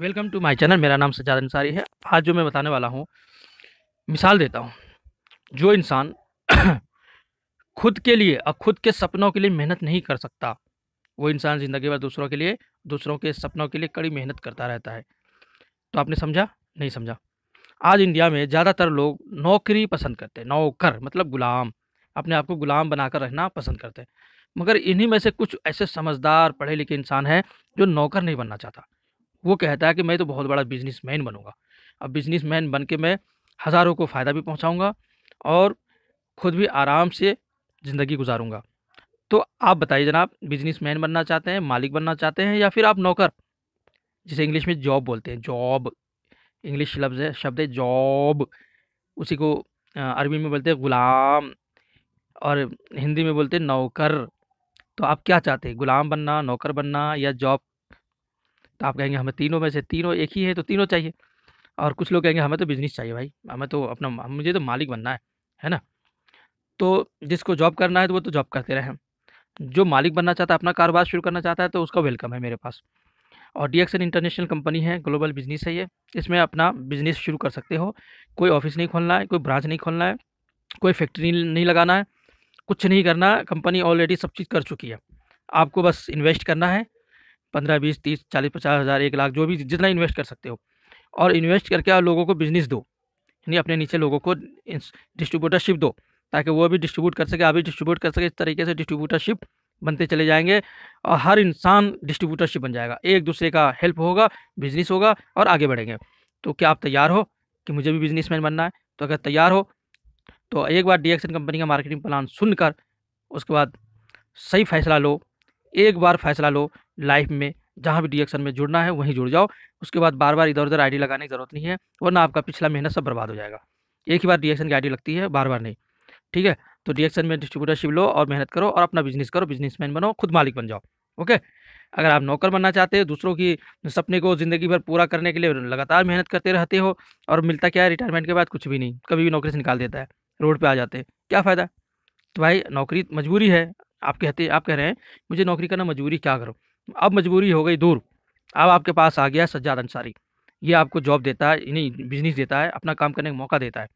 welcome to my channel मेरा नाम सजाद अंसारी है आज जो मैं बताने वाला हूँ मिसाल देता हूँ जो इंसान खुद के लिए और खुद के सपनों के लिए मेहनत नहीं कर सकता वो इंसान ज़िंदगी भर दूसरों के लिए दूसरों के सपनों के लिए कड़ी मेहनत करता रहता है तो आपने समझा नहीं समझा आज इंडिया में ज़्यादातर लोग नौकरी पसंद करते हैं नौकर मतलब गुलाम अपने आप को गुलाम बनाकर रहना पसंद करते हैं मगर इन्हीं में से कुछ ऐसे समझदार पढ़े लिखे इंसान हैं जो नौकर नहीं बनना चाहता वो कहता है कि मैं तो बहुत बड़ा मैन बनूँगा अब मैन बन के मैं हज़ारों को फ़ायदा भी पहुँचाऊँगा और ख़ुद भी आराम से ज़िंदगी गुजारूँगा तो आप बताइए जनाब मैन बनना चाहते हैं मालिक बनना चाहते हैं या फिर आप नौकर जिसे इंग्लिश में जॉब बोलते हैं जॉब इंग्लिश लफ्ज़ है शब्द है जॉब उसी को अरबी में बोलते हैं ग़ुलाम और हिंदी में बोलते हैं नौकर तो आप क्या चाहते हैं गुलाम बनना नौकर बनना या जॉब तो आप कहेंगे हमें तीनों में से तीनों एक ही है तो तीनों चाहिए और कुछ लोग कहेंगे हमें तो बिजनेस चाहिए भाई हमें तो अपना मुझे तो मालिक बनना है है ना तो जिसको जॉब करना है तो वो तो जॉब करते रहें जो मालिक बनना चाहता है अपना कारोबार शुरू करना चाहता है तो उसका वेलकम है मेरे पास और डी इंटरनेशनल कंपनी है ग्लोबल बिजनेस है ये इसमें अपना बिजनेस शुरू कर सकते हो कोई ऑफिस नहीं खोलना है कोई ब्रांच नहीं खोलना है कोई फैक्ट्री नहीं लगाना है कुछ नहीं करना कंपनी ऑलरेडी सब चीज़ कर चुकी है आपको बस इन्वेस्ट करना है पंद्रह बीस तीस चालीस पचास हज़ार एक लाख जो भी जितना इन्वेस्ट कर सकते हो और इन्वेस्ट करके आप लोगों को बिज़नेस दो यानी अपने नीचे लोगों को डिस्ट्रीब्यूटरशिप दो ताकि वो भी डिस्ट्रीब्यूट कर सके आप भी डिस्ट्रीब्यूट कर सके इस तरीके से डिस्ट्रीब्यूटरशिप बनते चले जाएंगे और हर इंसान डिस्ट्रीब्यूटरशिप बन जाएगा एक दूसरे का हेल्प होगा बिजनेस होगा और आगे बढ़ेंगे तो क्या आप तैयार हो कि मुझे भी बिजनेस बनना है तो अगर तैयार हो तो एक बार डी कंपनी का मार्केटिंग प्लान सुनकर उसके बाद सही फैसला लो एक बार फैसला लो लाइफ में जहाँ भी डिएक्शन में जुड़ना है वहीं जुड़ जाओ उसके बाद बार बार इधर उधर आईडी लगाने की जरूरत नहीं है वरना आपका पिछला महीना सब बर्बाद हो जाएगा एक ही बार डिएक्शन की आईडी लगती है बार बार नहीं ठीक है तो डिएक्शन में डिस्ट्रीब्यूटरशिप लो और मेहनत करो और अपना बिजनेस करो बिजनेसमैन बनो खुद मालिक बन जाओ ओके अगर आप नौकर बनना चाहते हो दूसरों की सपने को ज़िंदगी भर पूरा करने के लिए लगातार मेहनत करते रहते हो और मिलता क्या है रिटायरमेंट के बाद कुछ भी नहीं कभी भी नौकरी से निकाल देता है रोड पर आ जाते हैं क्या फ़ायदा तो भाई नौकरी मजबूरी है आप कहते आप कह रहे हैं मुझे नौकरी करना मजबूरी क्या करो अब मजबूरी हो गई दूर अब आपके पास आ गया सज्जाद अंसारी ये आपको जॉब देता है नहीं बिजनेस देता है अपना काम करने का मौका देता है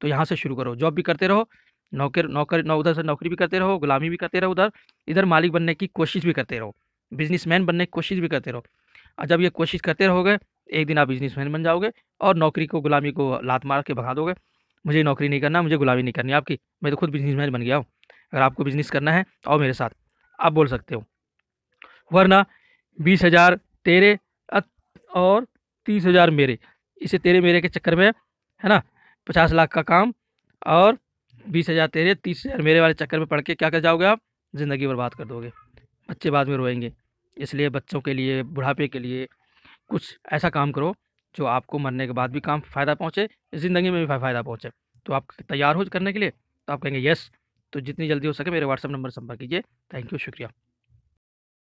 तो यहाँ से शुरू करो जॉब भी करते रहो नौकर नौकर नौ उधर से नौकरी भी करते रहो गुलामी भी करते रहो उधर इधर मालिक बनने की कोशिश भी करते रहो बिजनेसमैन बनने की कोशिश भी करते रहो और जब ये कोशिश करते रहोगे एक दिन आप बिजनेसमैन बन जाओगे और नौकरी को गुलामी को लात मार के भगा दोगे मुझे नौकरी नहीं करना मुझे गुलामी नहीं करनी आपकी मैं तो खुद बिजनेसमैन बन गया हूँ अगर आपको बिजनेस करना है तो आओ मेरे साथ आप बोल सकते हो वरना बीस हज़ार तेरे और तीस हज़ार मेरे इसे तेरे मेरे के चक्कर में है ना पचास लाख का काम और बीस हज़ार तेरे तीस हज़ार मेरे वाले चक्कर में पढ़ के क्या कर जाओगे आप ज़िंदगी बर्बाद कर दोगे बच्चे बाद में रोएंगे इसलिए बच्चों के लिए बुढ़ापे के लिए कुछ ऐसा काम करो जो आपको मरने के बाद भी काम फ़ायदा पहुँचे ज़िंदगी में भी फ़ायदा पहुँचे तो आप तैयार हो करने के लिए तो आप कहेंगे यस तो जितनी जल्दी हो सके मेरे व्हाट्सअप नंबर संपर्क कीजिए थैंक यू शुक्रिया